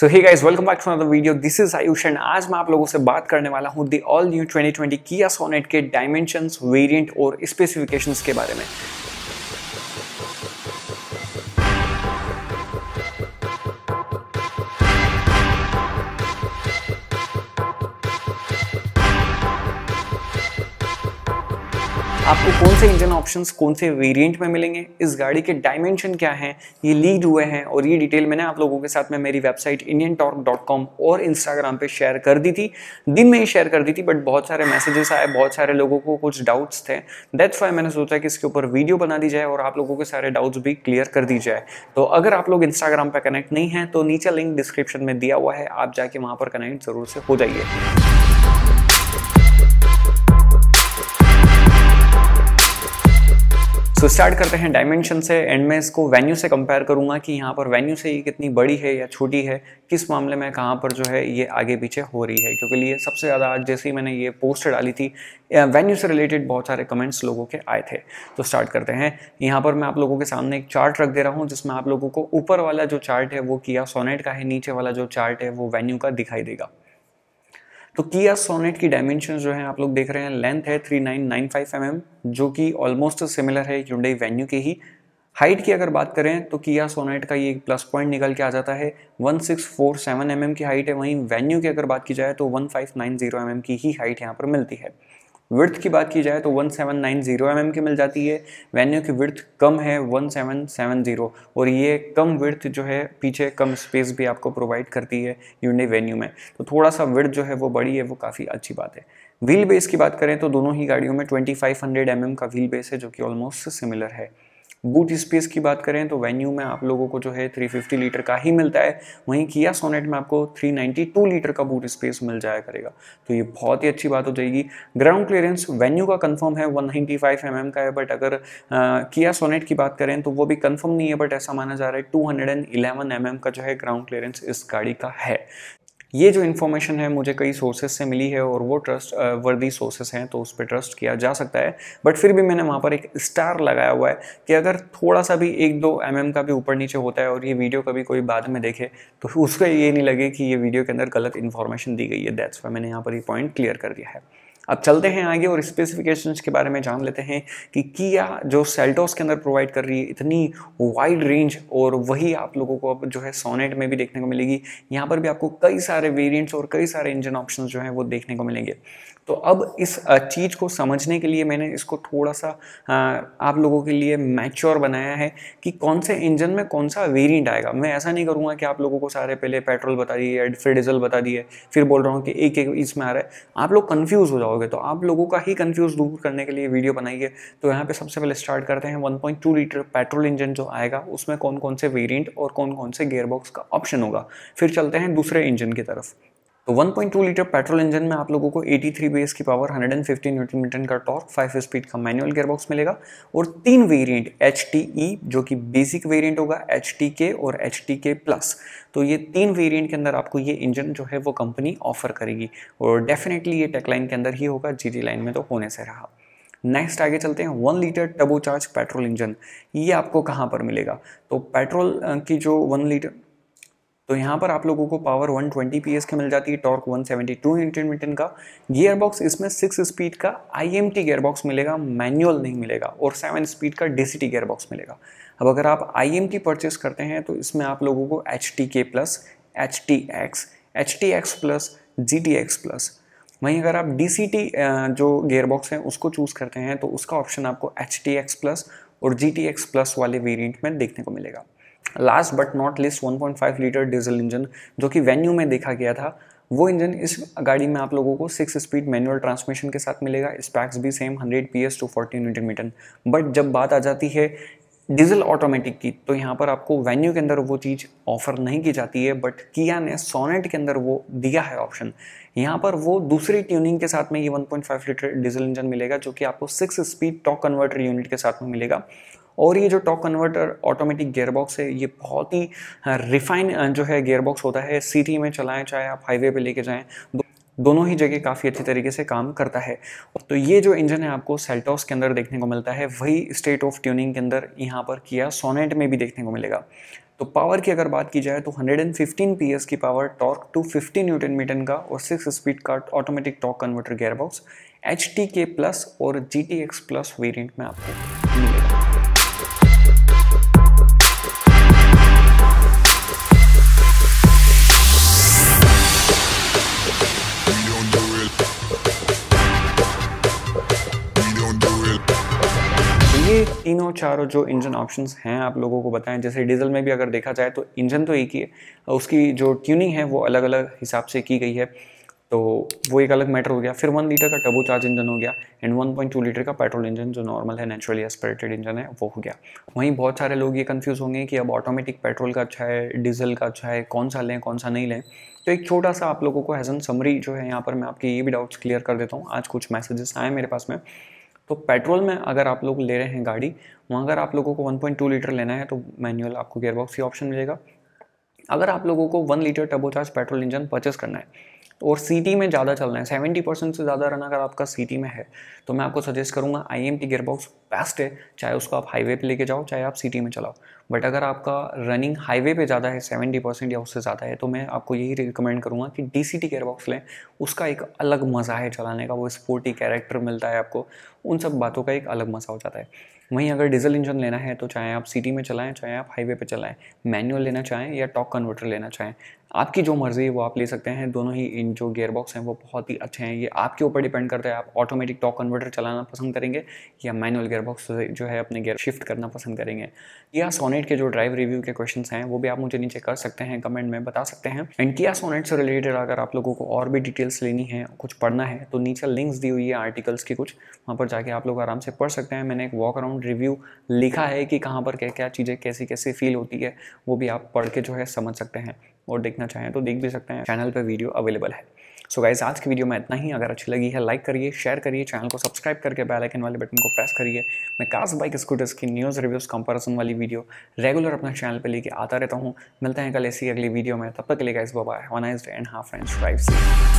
so hey guys welcome back to another video this is Ayush and आज मैं आप लोगों से बात करने वाला हूँ दी ऑल न्यू 2020 किया सोनेट के डायमेंशंस वेरिएंट और स्पेसिफिकेशंस के बारे में आपको कौन से इंजन ऑप्शंस कौन से वेरिएंट में मिलेंगे इस गाड़ी के डायमेंशन क्या हैं ये लीड हुए हैं और ये डिटेल मैंने आप लोगों के साथ में मेरी website Indian torque dot com और इंस्टाग्राम पे शेयर कर दी थी दिन में ही शेयर कर दी थी बट बहुत सारे मैसेजेस आए बहुत सारे लोगों को कुछ डाउट्स थे दैट्स वाई मैंने सोचा कि इसके ऊपर वीडियो बना दी जाए और आप लोगों के सारे डाउट्स भी क्लियर कर दी जाए तो अगर आप लोग इंस्टाग्राम पर कनेक्ट नहीं है तो नीचे लिंक डिस्क्रिप्शन में दिया हुआ है आप जाके वहाँ पर कनेक्ट ज़रूर से हो जाइए सो स्टार्ट करते हैं डायमेंशन से एंड मैं इसको वेन्यू से कंपेयर करूंगा कि यहाँ पर वेन्यू से ये कितनी बड़ी है या छोटी है किस मामले में कहाँ पर जो है ये आगे पीछे हो रही है क्योंकि लिए सबसे ज़्यादा आज जैसे ही मैंने ये पोस्ट डाली थी वेन्यू से रिलेटेड बहुत सारे कमेंट्स लोगों के आए थे तो स्टार्ट करते हैं यहाँ पर मैं आप लोगों के सामने एक चार्ट रख दे रहा हूँ जिसमें आप लोगों को ऊपर वाला जो चार्ट है वो किया सोनेट का है नीचे वाला जो चार्ट है वो वेन्यू का दिखाई देगा तो किया सोनेट की डायमेंशन जो है आप लोग देख रहे हैं लेंथ है 3995 mm जो कि ऑलमोस्ट सिमिलर है यूडई वेन्यू की ही हाइट की अगर बात करें तो किया सोनेट का ये प्लस पॉइंट निकल के आ जाता है 1647 mm की हाइट है वहीं वेन्यू की अगर बात की जाए तो 1590 mm की ही हाइट यहाँ पर मिलती है विर्थ की बात की जाए तो 1790 सेवन mm की मिल जाती है वेन्यू की विर्थ कम है 1770 और ये कम विर्थ जो है पीछे कम स्पेस भी आपको प्रोवाइड करती है यूनि वेन्यू में तो थोड़ा सा विर्थ जो है वो बड़ी है वो काफ़ी अच्छी बात है व्हील बेस की बात करें तो दोनों ही गाड़ियों में 2500 फाइव mm का व्हील बेस है जो कि ऑलमोस्ट सिमिलर है बूट स्पेस की बात करें तो वेन्यू में आप लोगों को जो है 350 लीटर का ही मिलता है वहीं किया सोनेट में आपको 392 लीटर का बूट स्पेस मिल जाया करेगा तो ये बहुत ही अच्छी बात हो जाएगी ग्राउंड क्लियरेंस वेन्यू का कंफर्म है 195 एमएम mm का है बट अगर किया सोनेट की बात करें तो वो भी कन्फर्म नहीं है बट ऐसा माना जा रहा है इलेवन एम mm का जो है ग्राउंड क्लियरेंस इस गाड़ी का है ये जो इन्फॉर्मेशन है मुझे कई सोर्सेज से मिली है और वो ट्रस्ट वर्दी सोर्सेज हैं तो उस पर ट्रस्ट किया जा सकता है बट फिर भी मैंने वहाँ पर एक स्टार लगाया हुआ है कि अगर थोड़ा सा भी एक दो एम mm का भी ऊपर नीचे होता है और ये वीडियो कभी कोई बाद में देखे तो उसको ये नहीं लगे कि ये वीडियो के अंदर गलत इन्फॉर्मेशन दी गई है दैट्स वाई मैंने यहाँ पर ये पॉइंट क्लियर कर दिया है अब चलते हैं आगे और स्पेसिफिकेशंस के बारे में जान लेते हैं कि किया जो सेल्टोस के अंदर प्रोवाइड कर रही है इतनी वाइड रेंज और वही आप लोगों को अब जो है सोनेट में भी देखने को मिलेगी यहाँ पर भी आपको कई सारे वेरियंट्स और कई सारे इंजन ऑप्शन जो हैं वो देखने को मिलेंगे तो अब इस चीज़ को समझने के लिए मैंने इसको थोड़ा सा आप लोगों के लिए मैच्योर बनाया है कि कौन से इंजन में कौन सा वेरिएंट आएगा मैं ऐसा नहीं करूँगा कि आप लोगों को सारे पहले पेट्रोल बता दिए फिर डीजल बता दिए फिर बोल रहा हूँ कि एक एक इसमें आ रहा है आप लोग कन्फ्यूज़ हो जाओगे तो आप लोगों का ही कन्फ्यूज़ दूर करने के लिए वीडियो बनाइए तो यहाँ पर सबसे पहले स्टार्ट करते हैं वन लीटर पेट्रोल इंजन जो आएगा उसमें कौन कौन से वेरियंट और कौन कौन से गेयरबॉक्स का ऑप्शन होगा फिर चलते हैं दूसरे इंजन की तरफ तो 1.2 लीटर पेट्रोल इंजन में आप लोगों को 83 बेस की पावर 150 न्यूटन मीटर का टॉर्क 5 स्पीड का मैनुअल गियरबॉक्स मिलेगा और तीन वेरिएंट एच e, जो कि बेसिक वेरिएंट होगा एच और एच प्लस तो ये तीन वेरिएंट के अंदर आपको ये इंजन जो है वो कंपनी ऑफर करेगी और डेफिनेटली ये टेकलाइन के अंदर ही होगा जी लाइन में तो होने से रहा नेक्स्ट आगे चलते हैं one litre turbocharge petrol engine ये आपको कहाँ पर मिलेगा तो पेट्रोल की जो वन लीटर तो यहाँ पर आप लोगों को पावर 120 ट्वेंटी पी एस की मिल जाती है टॉर्क 172 सेवेंटी टू इंटरमीडियन का गियरबॉक्स इसमें सिक्स स्पीड का आई एम टी गियरबॉक्स मिलेगा मैनुअल नहीं मिलेगा और सेवन स्पीड का डी सी टी गियरबॉक्स मिलेगा अब अगर आप आई एम टी परचेस करते हैं तो इसमें आप लोगों को H T K plus H T X H T X plus G T X plus वहीं अगर आप डी सी टी जो गेयरबॉक्स है उसको चूज़ करते हैं तो उसका ऑप्शन आपको एच टी एक्स प्लस और जी टी एक्स प्लस वाले वेरियंट में देखने को मिलेगा last but not least 1.5 litre diesel engine जो कि वेन्यू में देखा गया था वो इंजन इस गाड़ी में आप लोगों को सिक्स स्पीड मैनुअल ट्रांसमिशन के साथ मिलेगा स्पैक्स भी same 100 P S two forty newton metre but जब बात आ जाती है डीजल ऑटोमेटिक की तो यहाँ पर आपको वेन्यू के अंदर वो चीज़ ऑफर नहीं की जाती है बट किया ने सोनेट के अंदर वो दिया है ऑप्शन यहाँ पर वो दूसरी ट्यूनिंग के साथ में ये 1.5 लीटर डीजल इंजन मिलेगा जो कि आपको six speed torque converter unit के साथ में मिलेगा और ये जो टॉक कन्वर्टर ऑटोमेटिक गेयरबॉक्स है ये बहुत ही रिफाइन हाँ, हाँ, जो है गेयरबॉक्स होता है सिटी में चलाएं चाहे आप हाईवे पे लेके जाएं दोनों ही जगह काफ़ी अच्छी तरीके से काम करता है तो ये जो इंजन है आपको सेल्टॉस के अंदर देखने को मिलता है वही स्टेट ऑफ ट्यूनिंग के अंदर यहाँ पर किया सोनेट में भी देखने को मिलेगा तो पावर की अगर बात की जाए तो 115 पीएस की power torque two fifty newton metre का और 6 स्पीड का automatic torque converter gearbox H K plus और G T X plus variant में आपको मिलेगा चारों जो इंजन ऑप्शंस हैं आप लोगों को बताएं जैसे डीजल में भी अगर देखा जाए तो इंजन तो एक ही है उसकी जो ट्यूनिंग है वो अलग अलग हिसाब से की गई है तो वो एक अलग मैटर हो गया फिर वन लीटर का टर्बो चार्ज इंजन हो गया and one point two litre का पेट्रोल इंजन जो नॉर्मल है नेचुरली एस्पिरेटेड इंजन है वो हो गया वहीं बहुत सारे लोग ये कन्फ्यूज़ होंगे कि अब ऑटोमेटिक पेट्रोल का अच्छा है डीजल का अच्छा है कौन सा लें कौन सा नहीं लें तो एक छोटा सा आप लोगों को एज एन समरी जो है यहाँ पर मैं आपके ये भी डाउट्स क्लियर कर देता हूँ आज कुछ मैसेजेस आए मेरे पास में तो पेट्रोल में अगर आप लोग ले रहे हैं गाड़ी वहाँ अगर आप लोगों को 1.2 लीटर लेना है तो मैनुअल आपको गेयरबॉक्स ही ऑप्शन मिलेगा अगर आप लोगों को one litre turbocharge petrol engine purchase करना है और सिटी में ज़्यादा चल रहे हैं सेवेंटी परसेंट से ज़्यादा रन अगर आपका सिटी में है तो मैं आपको सजेस्ट करूँगा I M T gearbox best है चाहे उसको आप हाईवे पे लेके जाओ चाहे आप सिटी में चलाओ बट अगर आपका रनिंग हाईवे पे ज़्यादा है सेवेंटी परसेंट या उससे ज़्यादा है तो मैं आपको यही रिकमेंड करूँगा कि डी सी टी गेयरबॉक्स लें उसका एक अलग मज़ा है चलाने का वो स्पोर्टी कैरेक्टर मिलता है आपको उन सब बातों का एक अलग मज़ा हो जाता है वहीं अगर डीजल इंजन लेना है तो चाहे आप सिटी में चलाएं चाहे आप हाईवे पे चलाएं मैनुअल लेना चाहें या टॉक कन्वर्टर लेना चाहें आपकी जो मर्ज़ी है वो आप ले सकते हैं दोनों ही इन जो गेयरबॉक्स हैं वो बहुत ही अच्छे हैं ये आपके ऊपर डिपेंड करता है आप ऑटोमेटिक टॉक कन्वर्टर चलाना पसंद करेंगे या मैनुअल गेयरबॉक्स जो है अपने गेयर शिफ्ट करना पसंद करेंगे किया सोनेट के जो ड्राइव रिव्यू के क्वेश्चन हैं वो भी आप मुझे नीचे कर सकते हैं कमेंट में बता सकते हैं एंड किया सोनेट से रिलेटेड अगर आप लोगों को और भी डिटेल्स लेनी है कुछ पढ़ना है तो नीचे लिंक्स दी हुई है आर्टिकल्स की कुछ वहाँ पर जाके आप लोग आराम से पढ़ सकते हैं मैंने एक वॉक अराउंड रिव्यू लिखा है कि कहाँ पर क्या क्या चीज़ें कैसी कैसी फील होती है वो भी आप पढ़ के जो है समझ सकते हैं और देखना चाहें तो देख भी सकते हैं चैनल पर वीडियो अवेलेबल है सो so गाइज आज की वीडियो में इतना ही अगर अच्छी लगी है लाइक करिए शेयर करिए चैनल को सब्सक्राइब करके बेल आइकन वाले बटन को प्रेस करिए मैं कार्स बाइक स्कूटर्स की न्यूज़ रिव्यूज़ कंपैरिजन वाली वीडियो रेगुलर अपना चैनल पे लेके आता रहता हूँ मिलते हैं कल ऐसी अगली वीडियो में तब तक के लिए guys bye have nice day and half friends drive